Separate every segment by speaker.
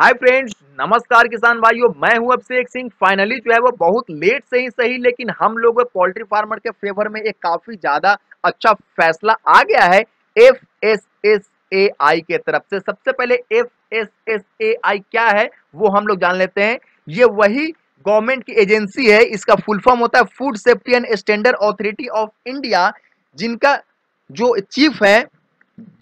Speaker 1: hi friends नमस्कार किसान भाइयों मैं हूं अभिषेक सिंह फाइनली जो है वो बहुत लेट से ही सही लेकिन हम लोग पोल्ट्री फार्मर के फेवर में एक काफी ज्यादा अच्छा फैसला आ गया है F S S A I के तरफ से सबसे पहले F S S A I क्या है वो हम लोग जान लेते हैं ये वही गवर्नमेंट की एजेंसी है इसका फुल फॉर्म होता है food safety and standard authority of India जिनका जो चीफ है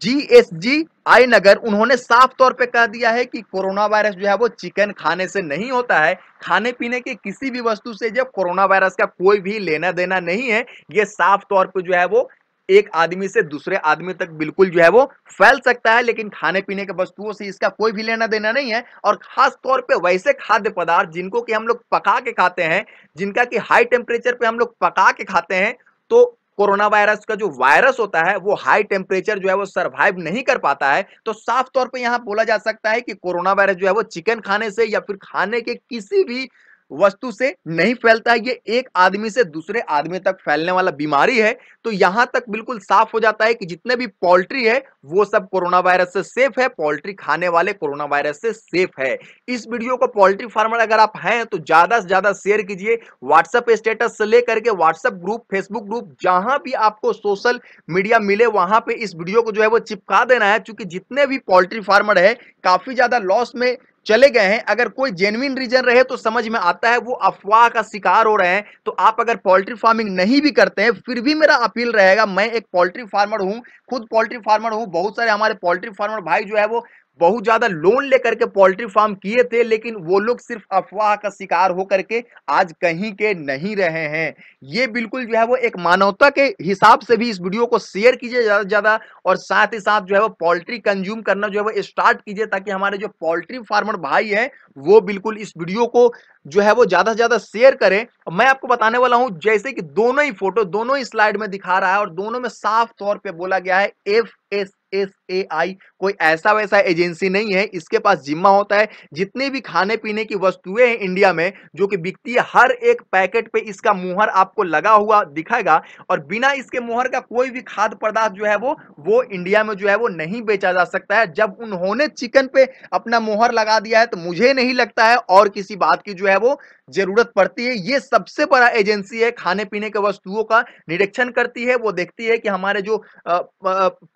Speaker 1: जीएसजी आई नगर उन्होंने साफ तौर पे कह दिया है कि कोरोना वायरस जो है वो चिकन खाने से नहीं होता है खाने पीने के किसी भी वस्तु से जो कोरोना वायरस का कोई भी लेना देना नहीं है ये साफ तौर पे जो है वो एक आदमी से दूसरे आदमी तक बिल्कुल जो है वो फैल सकता है लेकिन खाने पीने के वस्तुओं से इसका कोई भी लेना देना नहीं है और खास तौर पे वैसे खाद्य पदार्थ जिनको कि हम लोग पका के खाते हैं जिनका कि हाई टेम्परेचर पे हम लोग पका के खाते हैं तो कोरोना वायरस का जो वायरस होता है वो हाई टेम्परेचर जो है वो सर्वाइव नहीं कर पाता है तो साफ तौर पे यहाँ बोला जा सकता है कि कोरोना वायरस जो है वो चिकन खाने से या फिर खाने के किसी भी वस्तु से नहीं फैलता है ये एक आदमी से दूसरे आदमी तक फैलने वाला बीमारी है तो यहां तक बिल्कुल साफ हो जाता है कि जितने भी पोल्ट्री है वो सब कोरोना वायरस से सेफ है पोल्ट्री खाने वाले कोरोना वायरस से सेफ है इस वीडियो को पोल्ट्री फार्मर अगर आप हैं तो ज्यादा से ज्यादा शेयर कीजिए व्हाट्सएप स्टेटस से लेकर के व्हाट्सएप ग्रुप फेसबुक ग्रुप जहां भी आपको सोशल मीडिया मिले वहां पर इस वीडियो को जो है वो चिपका देना है क्योंकि जितने भी पोल्ट्री फार्मर है काफी ज्यादा लॉस में चले गए हैं अगर कोई जेनुइन रीजन रहे तो समझ में आता है वो अफवाह का शिकार हो रहे हैं तो आप अगर पोल्ट्री फार्मिंग नहीं भी करते हैं फिर भी मेरा अपील रहेगा मैं एक पोल्ट्री फार्मर हूँ खुद पोल्ट्री फार्मर हूँ बहुत सारे हमारे पोल्ट्री फार्मर भाई जो है वो बहुत ज्यादा लोन लेकर के पोल्ट्री फार्म किए थे लेकिन वो लोग सिर्फ अफवाह का शिकार होकर के आज कहीं के नहीं रहे हैं ये बिल्कुल जो है वो एक मानवता के हिसाब से भी इस वीडियो को शेयर कीजिए ज्यादा से ज्यादा और साथ ही साथ जो है वो पोल्ट्री कंज्यूम करना जो है वो स्टार्ट कीजिए ताकि हमारे जो पोल्ट्री फार्मर भाई है वो बिल्कुल इस वीडियो को जो है वो ज्यादा से ज्यादा शेयर करें मैं आपको बताने वाला हूं जैसे कि दोनों ही फोटो दोनों ही स्लाइड में दिखा रहा है और दोनों में साफ तौर पर बोला गया है F S S A I कोई ऐसा वैसा एजेंसी नहीं है इसके पास जिम्मा होता है जितने भी खाने पीने की वस्तुएं हैं इंडिया में जो कि बिकती है हर एक पैकेट पे इसका मुहर आपको लगा हुआ दिखाएगा और बिना इसके मुहर का कोई भी खाद्य पदार्थ जो है वो वो इंडिया में जो है वो नहीं बेचा जा सकता है जब उन्होंने चिकन पे अपना मुहर लगा दिया है तो मुझे नहीं लगता है और किसी बात की जो है वो जरूरत पड़ती है ये सबसे बड़ा एजेंसी है खाने पीने के वस्तुओं का निरीक्षण करती है वो देखती है कि हमारे जो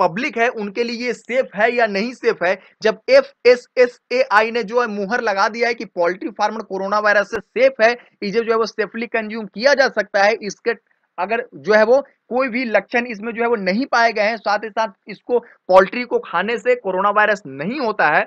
Speaker 1: पब्लिक पब्लिक है उनके लिए ये सेफ है या नहीं सेफ है जब F S S A I ने जो है मुहर लगा दिया है कि पोल्ट्री फार्मर कोरोना वायरस से सेफ है इसे जो है वो सेफली कंज्यूम किया जा सकता है इसके अगर जो है वो कोई भी लक्षण इसमें जो है वो नहीं पाए गए हैं साथ ही साथ इसको पोल्ट्री को खाने से कोरोना वायरस नहीं होता है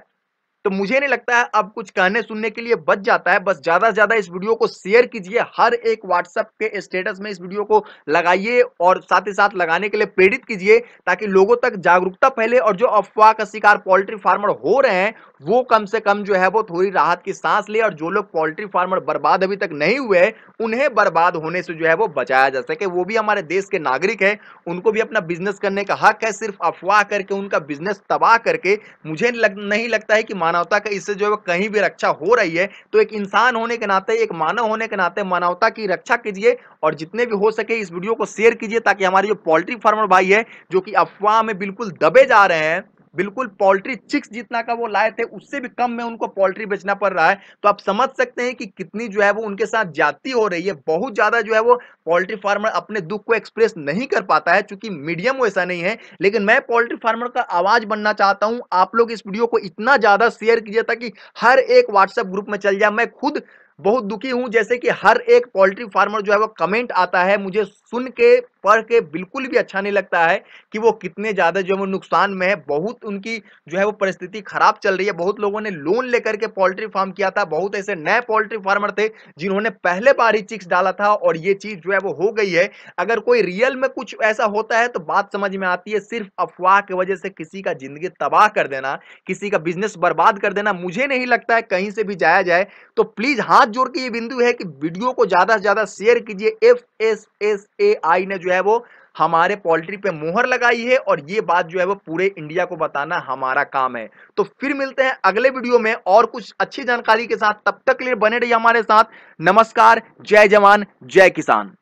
Speaker 1: तो मुझे नहीं लगता है अब कुछ कहने सुनने के लिए बच जाता है बस ज्यादा से ज्यादा इस वीडियो को शेयर कीजिए हर एक व्हाट्सएप के स्टेटस में इस वीडियो को लगाइए और साथ ही साथ लगाने के लिए प्रेरित कीजिए ताकि लोगों तक जागरूकता फैले और जो अफवाह का शिकार पोल्ट्री फार्मर हो रहे हैं वो कम से कम जो है वो थोड़ी राहत की सांस ले और जो लोग पोल्ट्री फार्मर बर्बाद अभी तक नहीं हुए उन्हें बर्बाद होने से जो है वो बचाया जा सके वो भी हमारे देश के नागरिक है उनको भी अपना बिजनेस करने का हक है सिर्फ अफवाह करके उनका बिजनेस तबाह करके मुझे नहीं लगता है कि मानवता का इससे जो है कहीं भी रक्षा हो रही है तो एक इंसान होने के नाते एक मानव होने के नाते मानवता की रक्षा कीजिए और जितने भी हो सके इस वीडियो को शेयर कीजिए ताकि हमारे जो पोल्ट्री फार्मर भाई है जो कि अफवाह में बिल्कुल दबे जा रहे हैं बिल्कुल पोल्ट्री चिक्स जितना का वो लाए थे उससे भी कम में उनको पोल्ट्री बेचना पड़ रहा है तो आप समझ सकते हैं कि कितनी जो है वो उनके साथ जाति हो रही है बहुत ज्यादा जो है वो पोल्ट्री फार्मर अपने दुख को एक्सप्रेस नहीं कर पाता है चूंकि मीडियम वैसा नहीं है लेकिन मैं पोल्ट्री फार्मर का आवाज बनना चाहता हूं आप लोग इस वीडियो को इतना ज्यादा शेयर कीजिए ताकि हर एक व्हाट्सएप ग्रुप में चल जाए मैं खुद बहुत दुखी हूं जैसे कि हर एक पोल्ट्री फार्मर जो है वो कमेंट आता है मुझे सुन के पढ़ के बिल्कुल भी अच्छा नहीं लगता है कि वो कितने ज़्यादा जो है वो नुकसान में है बहुत उनकी जो है वो परिस्थिति खराब चल रही है बहुत लोगों ने लोन लेकर के पोल्ट्री फार्म किया था बहुत ऐसे नए पोल्ट्री फार्मर थे जिन्होंने पहले बार ही चिक्स डाला था और ये चीज़ जो है वो हो गई है अगर कोई रियल में कुछ ऐसा होता है तो बात समझ में आती है सिर्फ अफवाह की वजह से किसी का जिंदगी तबाह कर देना किसी का बिजनेस बर्बाद कर देना मुझे नहीं लगता है कहीं से भी जाया जाए तो प्लीज़ हाथ जोड़ के ये बिंदु है कि वीडियो को ज़्यादा से ज़्यादा शेयर कीजिए एफ एस एस एआई ने जो है वो हमारे पोल्ट्री पे मोहर लगाई है और ये बात जो है वो पूरे इंडिया को बताना हमारा काम है तो फिर मिलते हैं अगले वीडियो में और कुछ अच्छी जानकारी के साथ तब तक लिए बने रहिए हमारे साथ नमस्कार जय जवान जय किसान